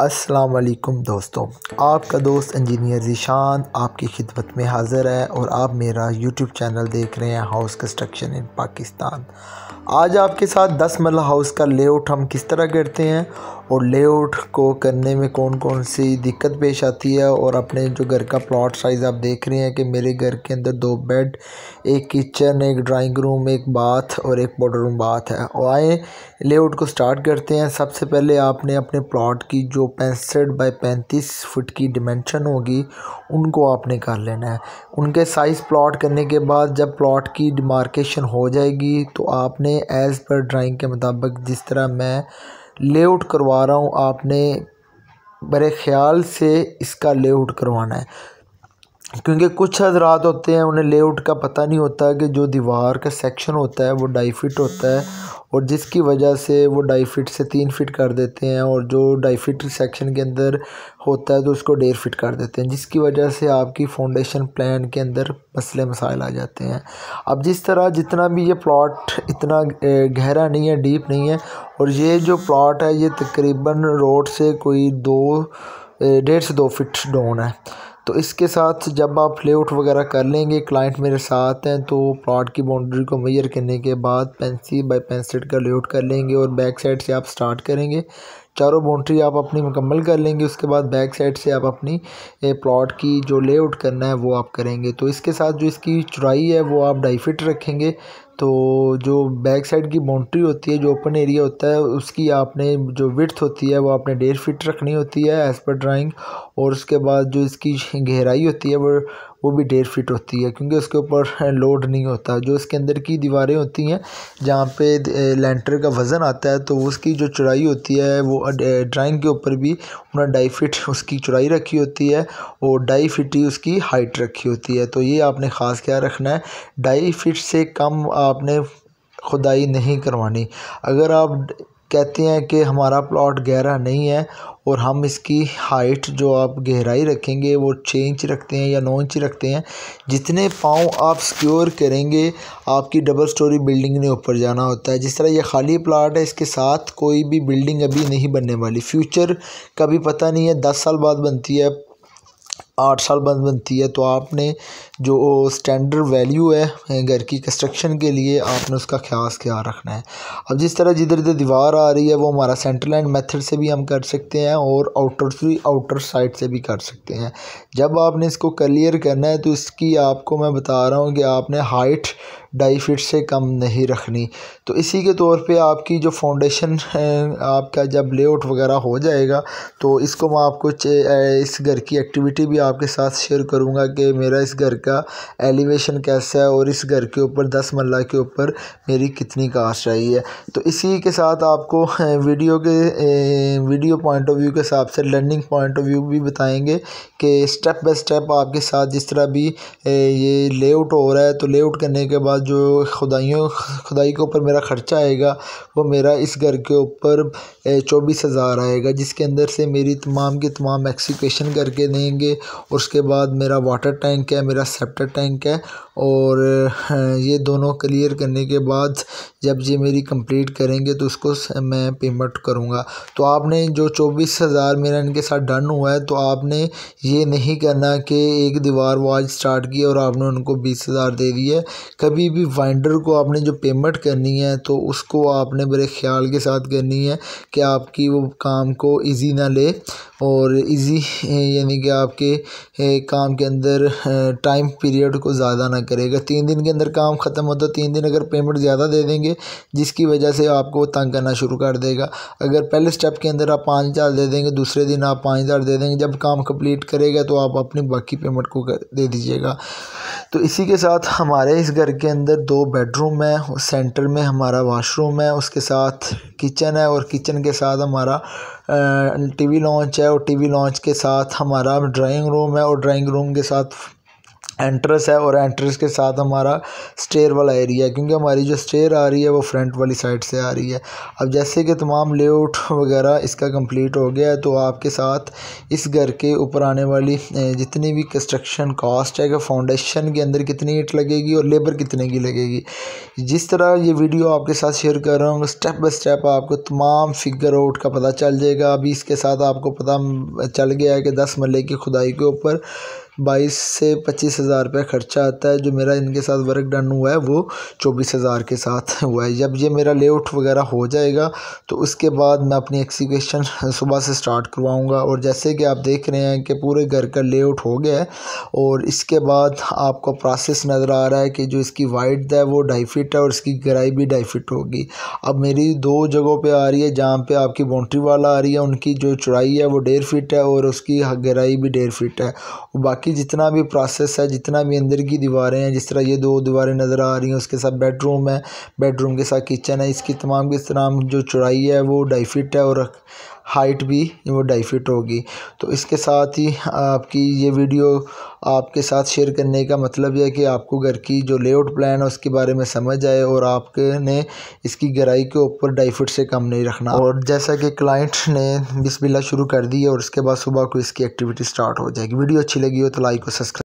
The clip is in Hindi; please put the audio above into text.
अस्सलाम वालेकुम दोस्तों आपका दोस्त इंजीनियर ज़ीशान आपकी खिदमत में हाज़िर है और आप मेरा यूट्यूब चैनल देख रहे हैं हाउस कंस्ट्रक्शन इन पाकिस्तान आज आपके साथ दस मरला हाउस का लेआउट हम किस तरह करते हैं और लेआउट को करने में कौन कौन सी दिक्कत पेश आती है और अपने जो घर का प्लॉट साइज़ आप देख रहे हैं कि मेरे घर के अंदर दो बेड एक किचन एक ड्राइंग रूम एक बाथ और एक पाउडर रूम बाथ है और आए लेआउट को स्टार्ट करते हैं सबसे पहले आपने अपने प्लॉट की जो पैंसठ बाई पैंतीस फुट की डिमेंशन होगी उनको आपने कर लेना है उनके साइज़ प्लॉट करने के बाद जब प्लॉट की डिमार्केशन हो जाएगी तो आपने एज़ पर ड्राइंग के मुताबिक जिस तरह मैं लेआउट करवा रहा हूँ आपने बड़े ख्याल से इसका लेआउट करवाना है क्योंकि कुछ हजरात होते हैं उन्हें लेआउट का पता नहीं होता कि जो दीवार का सेक्शन होता है वो ढाई फिट होता है और जिसकी वजह से वो ढाई फिट से तीन फिट कर देते हैं और जो ढाई फिट सेक्शन के अंदर होता है तो उसको डेढ़ फिट कर देते हैं जिसकी वजह से आपकी फाउंडेशन प्लान के अंदर मसले मसाइल आ जाते हैं अब जिस तरह जितना भी ये प्लॉट इतना गहरा नहीं है डीप नहीं है और ये जो प्लॉट है ये तकरीबन रोड से कोई दो डेढ़ से दो फिट डोन है तो इसके साथ जब आप लेआउट वगैरह कर लेंगे क्लाइंट मेरे साथ हैं तो प्लाट की बाउंड्री को मैयर करने के बाद पेंसिल बाय पेंसिल का लेआउट कर लेंगे और बैक साइड से आप स्टार्ट करेंगे चारों बाउंड्री आप अपनी मुकम्मल कर लेंगे उसके बाद बैक साइड से आप अपनी प्लॉट की जो लेआउट करना है वो आप करेंगे तो इसके साथ जो इसकी चुराई है वो आप ढाई फिट रखेंगे तो जो बैक साइड की बाउंड्री होती है जो ओपन एरिया होता है उसकी आपने जो विथ होती है वो आपने डेढ़ फिट रखनी होती है एज़ पर ड्राइंग और उसके बाद जो इसकी गहराई होती है वो वो भी डेढ़ फीट होती है क्योंकि उसके ऊपर लोड नहीं होता जो इसके अंदर की दीवारें होती हैं जहाँ पे लेंटर का वज़न आता है तो उसकी जो चौड़ाई होती है वो ड्राइंग के ऊपर भी उन्होंने ढाई फिट उसकी चौड़ाई रखी होती है और ढाई फिट ही उसकी हाइट रखी होती है तो ये आपने ख़ास क्या रखना है ढाई फिट से कम आपने खुदाई नहीं करवानी अगर आप कहते हैं कि हमारा प्लॉट गहरा नहीं है और हम इसकी हाइट जो आप गहराई रखेंगे वो छः इंच रखते हैं या नौ इंच रखते हैं जितने पाँव आप सिक्योर करेंगे आपकी डबल स्टोरी बिल्डिंग ने ऊपर जाना होता है जिस तरह ये खाली प्लाट है इसके साथ कोई भी बिल्डिंग अभी नहीं बनने वाली फ्यूचर का भी पता नहीं है दस साल बाद बनती है आठ साल बाद बनती है तो आपने जो स्टैंडर्ड वैल्यू है घर की कंस्ट्रक्शन के लिए आपने उसका ख्यास ख्याल रखना है अब जिस तरह जिधर जिधर दीवार आ रही है वो हमारा सेंट्रल एंड मेथड से भी हम कर सकते हैं और आउटर से आउटर साइड से भी कर सकते हैं जब आपने इसको क्लियर करना है तो इसकी आपको मैं बता रहा हूँ कि आपने हाइट ढाई फिट से कम नहीं रखनी तो इसी के तौर पे आपकी जो फाउंडेशन आपका जब लेआउट वगैरह हो जाएगा तो इसको मैं आपको इस घर की एक्टिविटी भी आपके साथ शेयर करूँगा कि मेरा इस घर का एलिवेशन कैसा है और इस घर के ऊपर दस मल्ला के ऊपर मेरी कितनी कास्ट आई है तो इसी के साथ आपको वीडियो के वीडियो पॉइंट ऑफ व्यू के हिसाब से लर्निंग पॉइंट ऑफ व्यू भी बताएंगे कि स्टेप बाय स्टेप आपके साथ जिस तरह भी ये लेआउट हो रहा है तो लेआउट करने के बाद जो खुदाइयों खुदाई के ऊपर मेरा ख़र्चा आएगा वो मेरा इस घर के ऊपर चौबीस हज़ार आएगा जिसके अंदर से मेरी तमाम की तमाम एक्सीकेशन करके देंगे और उसके बाद मेरा वाटर टैंक है मेरा सेप्टर टैंक है और ये दोनों क्लियर करने के बाद जब ये मेरी कंप्लीट करेंगे तो उसको मैं पेमेंट करूँगा तो आपने जो चौबीस हज़ार मेरा इनके साथ डन हुआ है तो आपने ये नहीं करना कि एक दीवार वो आज स्टार्ट की और आपने उनको बीस हज़ार दे दिया कभी भी वाइंडर को आपने जो पेमेंट करनी है तो उसको आपने बड़े ख्याल के साथ करनी है कि आपकी वो काम को इजी ना ले और इजी यानी कि आपके काम के अंदर टाइम पीरियड को ज़्यादा ना करेगा तीन दिन के अंदर काम ख़त्म होता तीन दिन अगर पेमेंट ज़्यादा दे देंगे जिसकी वजह से आपको तंग करना शुरू कर देगा अगर पहले स्टेप के अंदर आप पाँच हज़ार दे देंगे दूसरे दिन आप पाँच हज़ार दे देंगे जब काम कंप्लीट करेगा तो आप अपनी बाकी पेमेंट को दे दीजिएगा तो इसी के साथ हमारे इस घर के अंदर अंदर दो बेडरूम है सेंटर में हमारा वॉशरूम है उसके साथ किचन है और किचन के साथ हमारा टीवी लॉन्च है और टीवी लॉन्च के साथ हमारा ड्राइंग रूम है और ड्राइंग रूम के साथ एंट्रेस है और एंट्रेस के साथ हमारा स्टेयर वाला एरिया है क्योंकि हमारी जो स्टेयर आ रही है वो फ्रंट वाली साइड से आ रही है अब जैसे कि तमाम लेआउट वगैरह इसका कंप्लीट हो गया है तो आपके साथ इस घर के ऊपर आने वाली जितनी भी कंस्ट्रक्शन कॉस्ट है कि फाउंडेशन के अंदर कितनी ईट लगेगी और लेबर कितने की लगेगी जिस तरह ये वीडियो आपके साथ शेयर कर रहा हूँ स्टेप बाई स्टेप आपको तमाम फिगर आउट का पता चल जाएगा अभी इसके साथ आपको पता चल गया है कि दस मल्ले की खुदाई के ऊपर बाईस से पच्चीस हज़ार रुपये खर्चा आता है जो मेरा इनके साथ वर्क डन हुआ है वो चौबीस हज़ार के साथ हुआ है जब ये मेरा लेआउट वगैरह हो जाएगा तो उसके बाद मैं अपनी एक्सीक्यूशन सुबह से स्टार्ट करवाऊँगा और जैसे कि आप देख रहे हैं कि पूरे घर का लेआउट हो गया है और इसके बाद आपको प्रोसेस नज़र आ रहा है कि जो इसकी वाइट है वो ढाई फिट है और इसकी गहराई भी ढाई फिट होगी अब मेरी दो जगहों पर आ रही है जहाँ पर आपकी बाउंड्री वाला आ रही है उनकी जो चौड़ाई है वो डेढ़ फिट है और उसकी गहराई भी डेढ़ फिट है बाकी बाकी जितना भी प्रोसेस है जितना भी अंदर की दीवारें हैं जिस तरह ये दो दीवारें नज़र आ रही हैं उसके साथ बेडरूम है बेडरूम के साथ किचन है इसकी तमाम की तरह जो चौड़ाई है वो ढाई फिट है और हाइट भी वो डाइफिट होगी तो इसके साथ ही आपकी ये वीडियो आपके साथ शेयर करने का मतलब यह है कि आपको घर की जो लेआउट प्लान है उसके बारे में समझ आए और आपके ने इसकी गहराई के ऊपर डाइफिट से कम नहीं रखना और जैसा कि क्लाइंट ने बिस्मिल्लाह शुरू कर दी है और उसके बाद सुबह को इसकी एक्टिविटी स्टार्ट हो जाएगी वीडियो अच्छी लगी हो तो लाइक और सब्सक्राइब